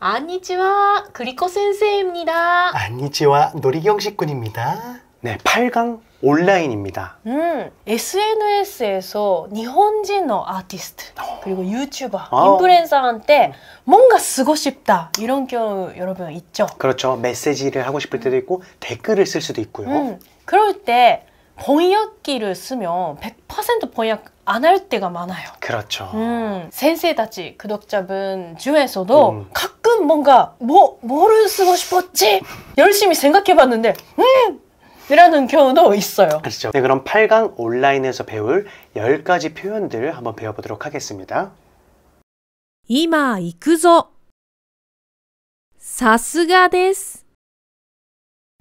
안녕하세요. 그리코 선생입니다 안녕하세요. 놀이경식 군입니다. 네, 8강 온라인입니다. 음, SNS에서 일본인の 아티스트 어. 그리고 유튜버, 어. 인플루엔서한테 뭔가 쓰고 싶다 이런 경우 여러분 있죠? 그렇죠. 메시지를 하고 싶을 때도 있고 댓글을 쓸 수도 있고요. 음, 그럴 때 번역기를 쓰면 100% 번역 안할 때가 많아요. 그렇죠. 음, 센세이다 구독자분 그 중에서도 음. 가끔 뭔가 뭐 뭐를 쓰고 싶었지 열심히 생각해봤는데 음 이라는 경우도 있어요. 아시죠? 네, 그럼 8강 온라인에서 배울 10가지 표현들 한번 배워보도록 하겠습니다. 이마 이쿠조 사스가 데스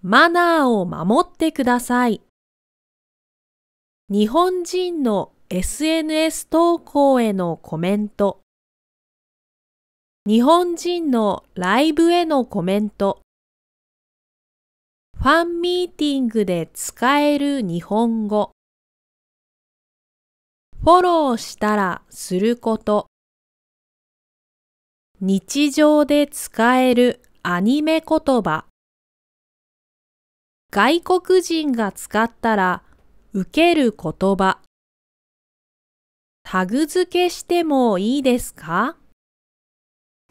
마나오 마모테 쿠다사이 日本人の SNS 投稿へのコメント日本人のライブへのコメントファンミーティングで使える日本語フォローしたらすること日常で使えるアニメ言葉外国人が使ったら受ける言葉。タグ付けしてもいいですか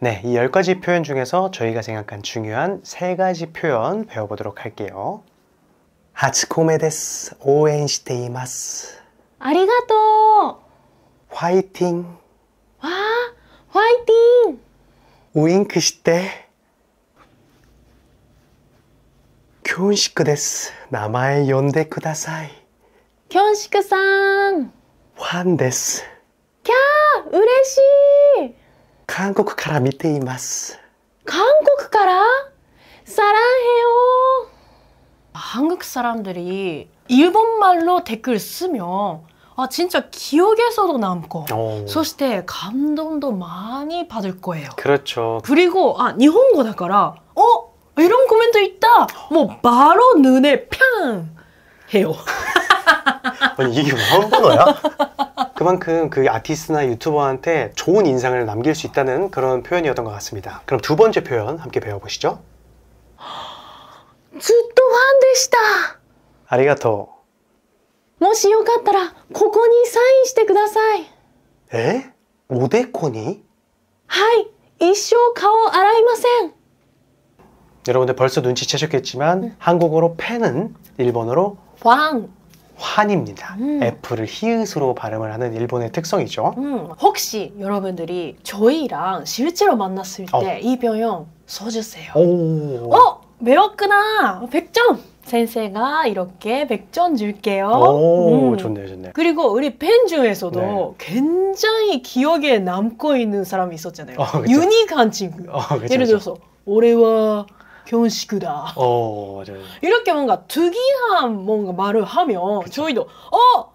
네이10가지표현중에서저희가생각한중요한3가지표현배워보도록할게요하츠코메데스오엔しています아리가토화이팅와화이팅우잉크して교훈식です名前呼んでください 견식상 환です 캬! 으레시! 한국 から 밑에 います 한국 から? 사랑해요 한국 사람들이 일본말로 댓글 쓰면 아 진짜 기억에서도 남고 そして 감동도 많이 받을 거예요 그렇죠 그리고 아 일본어だから 어? 이런 코멘트 있다! 뭐 바로 눈에 팡! 해요 아니 이게 무슨 번호야? 그만큼 그 아티스트나 유튜버한테 좋은 인상을 남길 수 있다는 그런 표현이었던 것 같습니다. 그럼 두 번째 표현 함께 배워보시죠. 주또 환でした. 아리가토. もしよかったらここにサインしてください. 에? 오데코니? はい一生顔洗いません 여러분들 벌써 눈치채셨겠지만 한국어로 펜은 일본어로 왕 환입니다. 음. F를 히읗으로 발음을 하는 일본의 특성이죠. 음, 혹시 여러분들이 저희랑 실제로 만났을 어. 때이병현 써주세요. 오. 어? 매웠구나! 100점! 센세가 이렇게 백전 줄게요. 오, 음. 좋네요, 좋네요. 그리고 우리 팬 중에서도 네. 굉장히 기억에 남고 있는 사람이 있었잖아요. 어, 유니크한 친구. 어, 그쵸, 예를 들어서, 올해와 교식이다 어, 맞아요. 이렇게 뭔가 특이한 뭔가 말을 하면 그쵸. 저희도 어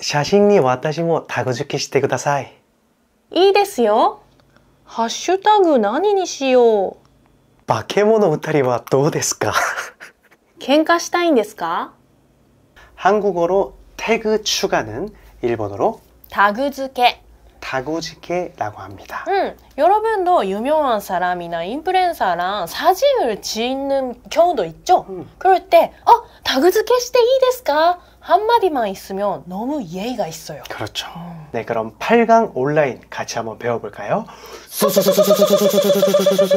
写真に私もタグ付けしてください。いいですよ。ハッシュタグ何にしよう。化け物二人はどうですか喧嘩したいんですか한국어로태그추가는일본어로タグ付け 다구지케라고 합니다. 음, 여러분도 유명한 사람이나 인플루엔서랑 사진을 찍는 경우도 있죠? 음. 그럴 때, 어, 다구지케 시대 이ですか? 한마디만 있으면 너무 예의가 있어요. 그렇죠. 네, 그럼 8강 온라인 같이 한번 배워볼까요?